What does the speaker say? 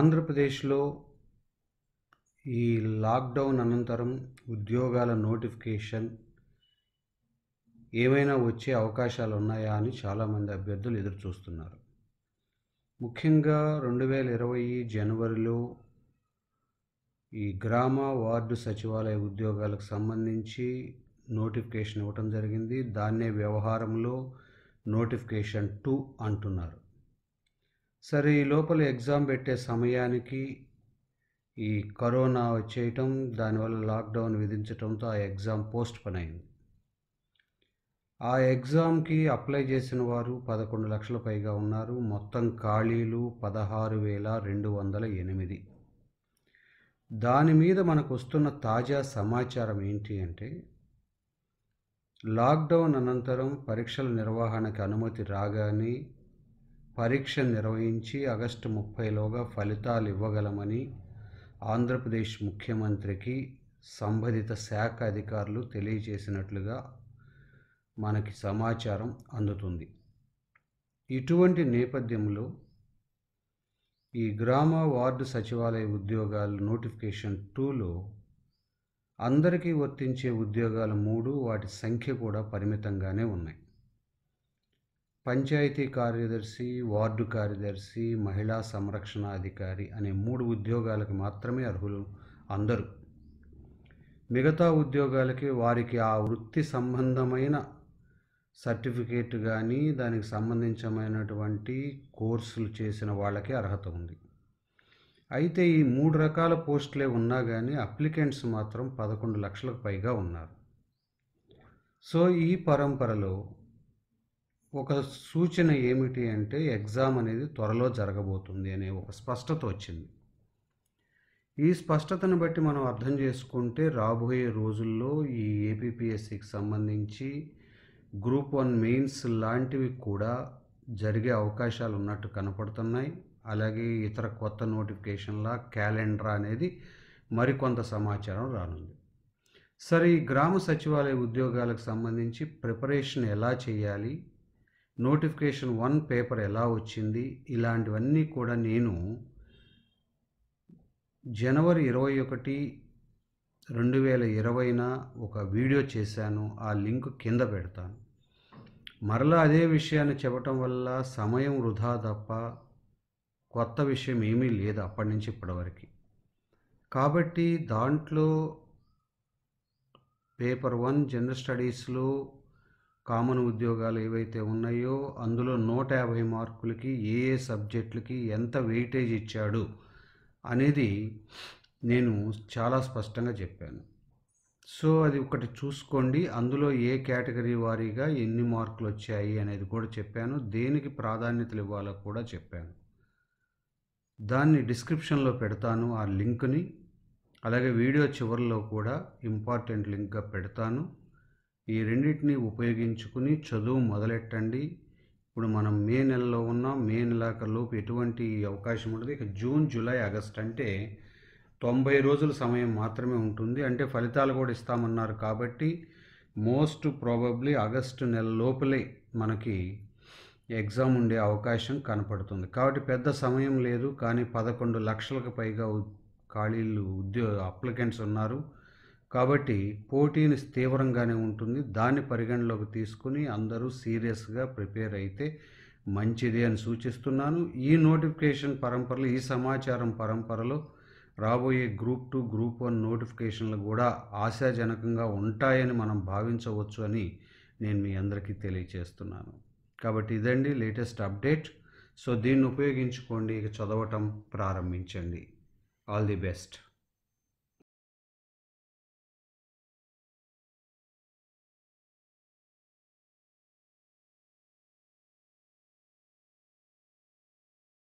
ఆంధ్రప్రదేశ్లో ఈ లాక్డౌన్ అనంతరం ఉద్యోగాల నోటిఫికేషన్ ఏమైనా వచ్చే అవకాశాలు ఉన్నాయా అని చాలామంది అభ్యర్థులు ఎదురు చూస్తున్నారు ముఖ్యంగా రెండు వేల ఇరవై జనవరిలో ఈ గ్రామ వార్డు సచివాలయ ఉద్యోగాలకు సంబంధించి నోటిఫికేషన్ ఇవ్వటం జరిగింది దాన్నే వ్యవహారంలో నోటిఫికేషన్ టూ అంటున్నారు సరే ఈ లోపల ఎగ్జామ్ పెట్టే సమయానికి ఈ కరోనా వచ్చేయటం దానివల్ల లాక్డౌన్ విధించటంతో ఆ ఎగ్జామ్ పోస్ట్ పని అయింది ఆ ఎగ్జామ్కి అప్లై చేసిన వారు పదకొండు లక్షల పైగా ఉన్నారు మొత్తం ఖాళీలు పదహారు వేల రెండు వందల ఎనిమిది దాని మీద మనకు వస్తున్న తాజా సమాచారం ఏంటి అంటే లాక్డౌన్ అనంతరం పరీక్షల నిర్వహణకు అనుమతి రాగానే పరీక్ష నిర్వహించి ఆగస్టు ముప్పైలోగా ఫలితాలు ఇవ్వగలమని ఆంధ్రప్రదేశ్ ముఖ్యమంత్రికి సంబంధిత శాఖ అధికారులు తెలియజేసినట్లుగా మనకి సమాచారం అందుతుంది ఇటువంటి నేపథ్యంలో ఈ గ్రామ వార్డు సచివాలయ ఉద్యోగాలు నోటిఫికేషన్ టూలో అందరికీ వర్తించే ఉద్యోగాలు మూడు వాటి సంఖ్య కూడా పరిమితంగానే ఉన్నాయి పంచాయతీ కార్యదర్శి వార్డు కార్యదర్శి మహిళా సంరక్షణ అధికారి అనే మూడు ఉద్యోగాలకు మాత్రమే అర్హులు అందరూ మిగతా ఉద్యోగాలకి వారికి ఆ వృత్తి సంబంధమైన సర్టిఫికేట్ కానీ దానికి సంబంధించమైనటువంటి కోర్సులు చేసిన వాళ్ళకే అర్హత ఉంది అయితే ఈ మూడు రకాల పోస్టులే ఉన్నా కానీ అప్లికెంట్స్ మాత్రం పదకొండు లక్షలకు పైగా ఉన్నారు సో ఈ పరంపరలో ఒక సూచన ఏమిటి అంటే ఎగ్జామ్ అనేది త్వరలో జరగబోతుంది అనే ఒక స్పష్టత వచ్చింది ఈ స్పష్టతను బట్టి మనం అర్థం చేసుకుంటే రాబోయే రోజుల్లో ఈ ఏపీపీఎస్సికి సంబంధించి గ్రూప్ వన్ మెయిన్స్ లాంటివి కూడా జరిగే అవకాశాలు ఉన్నట్టు కనపడుతున్నాయి అలాగే ఇతర కొత్త నోటిఫికేషన్ల క్యాలెండర్ అనేది మరికొంత సమాచారం రానుంది సరే ఈ గ్రామ సచివాలయ ఉద్యోగాలకు సంబంధించి ప్రిపరేషన్ ఎలా చేయాలి నోటిఫికేషన్ వన్ పేపర్ ఎలా వచ్చింది ఇలాంటివన్నీ కూడా నేను జనవరి ఇరవై ఒకటి రెండు వేల ఇరవైన ఒక వీడియో చేశాను ఆ లింక్ కింద పెడతాను మరలా అదే విషయాన్ని చెప్పటం వల్ల సమయం వృధా తప్ప కొత్త విషయం ఏమీ లేదు అప్పటి నుంచి ఇప్పటివరకు కాబట్టి దాంట్లో పేపర్ వన్ జనరల్ స్టడీస్లో కామన్ ఉద్యోగాలు ఏవైతే ఉన్నాయో అందులో నూట యాభై మార్కులకి ఏ ఏ సబ్జెక్టులకి ఎంత వెయిటేజ్ ఇచ్చాడు అనేది నేను చాలా స్పష్టంగా చెప్పాను సో అది ఒకటి చూసుకోండి అందులో ఏ కేటగిరీ వారీగా ఎన్ని మార్కులు వచ్చాయి అనేది కూడా చెప్పాను దేనికి ప్రాధాన్యతలు ఇవ్వాలో కూడా చెప్పాను దాన్ని డిస్క్రిప్షన్లో పెడతాను ఆ లింక్ని అలాగే వీడియో చివరిలో కూడా ఇంపార్టెంట్ లింక్గా పెడతాను ఈ రెండింటిని ఉపయోగించుకుని చదువు మొదలెట్టండి ఇప్పుడు మనం మే నెలలో ఉన్నాం మే లోపు ఎటువంటి అవకాశం ఉండదు ఇక జూన్ జూలై ఆగస్ట్ అంటే తొంభై రోజుల సమయం మాత్రమే ఉంటుంది అంటే ఫలితాలు కూడా ఇస్తామన్నారు కాబట్టి మోస్ట్ ప్రాబబ్లీ ఆగస్టు నెల లోపలే మనకి ఎగ్జామ్ ఉండే అవకాశం కనపడుతుంది కాబట్టి పెద్ద సమయం లేదు కానీ పదకొండు లక్షలకు పైగా ఖాళీలు ఉద్యోగ అప్లికెంట్స్ ఉన్నారు కాబట్టి పోటీని తీవ్రంగానే ఉంటుంది దాన్ని పరిగణలోకి తీసుకుని అందరూ సీరియస్గా ప్రిపేర్ అయితే మంచిది అని సూచిస్తున్నాను ఈ నోటిఫికేషన్ పరంపరలు ఈ సమాచారం పరంపరలో రాబోయే గ్రూప్ టూ గ్రూప్ వన్ నోటిఫికేషన్లు కూడా ఆశాజనకంగా ఉంటాయని మనం భావించవచ్చు అని నేను మీ అందరికీ తెలియచేస్తున్నాను కాబట్టి ఇదండి లేటెస్ట్ అప్డేట్ సో దీన్ని ఉపయోగించుకోండి ఇక చదవటం ప్రారంభించండి ఆల్ ది బెస్ట్